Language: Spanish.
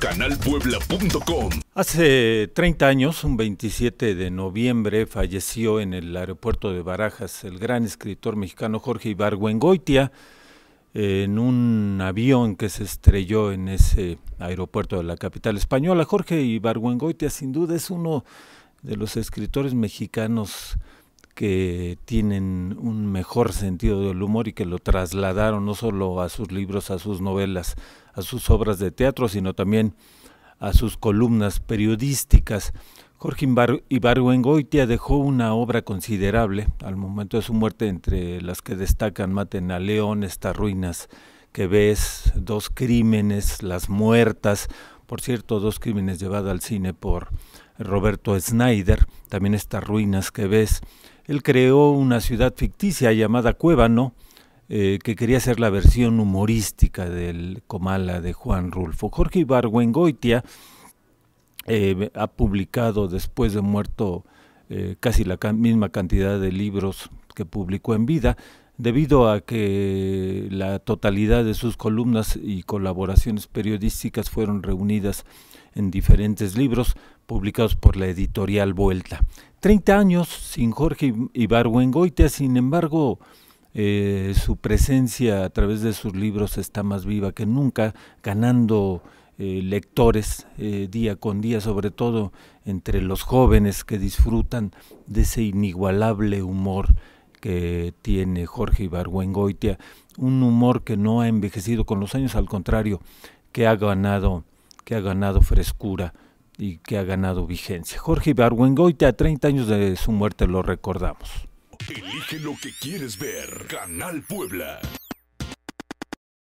Canalpuebla.com Hace 30 años, un 27 de noviembre, falleció en el aeropuerto de Barajas el gran escritor mexicano Jorge Ibargüengoitia en un avión que se estrelló en ese aeropuerto de la capital española. Jorge Ibargüengoitia sin duda es uno de los escritores mexicanos que tienen un mejor sentido del humor y que lo trasladaron no solo a sus libros, a sus novelas, a sus obras de teatro, sino también a sus columnas periodísticas. Jorge Ibargüengoitia dejó una obra considerable al momento de su muerte, entre las que destacan Maten a León, Estas ruinas que ves, Dos crímenes, Las muertas, por cierto, Dos crímenes llevados al cine por Roberto Snyder, también Estas ruinas que ves, él creó una ciudad ficticia llamada Cuébano, eh, que quería ser la versión humorística del Comala de Juan Rulfo. Jorge Ibargüengoitia eh, ha publicado después de muerto eh, casi la misma cantidad de libros que publicó en vida, debido a que la totalidad de sus columnas y colaboraciones periodísticas fueron reunidas en diferentes libros publicados por la editorial Vuelta. Treinta años sin Jorge Goitia sin embargo, eh, su presencia a través de sus libros está más viva que nunca, ganando eh, lectores eh, día con día, sobre todo entre los jóvenes que disfrutan de ese inigualable humor que tiene Jorge Ibargüengoitia, un humor que no ha envejecido con los años, al contrario, que ha ganado, que ha ganado frescura y que ha ganado vigencia. Jorge Ibargüengoitia, a 30 años de su muerte, lo recordamos. Elige lo que quieres ver. Canal Puebla.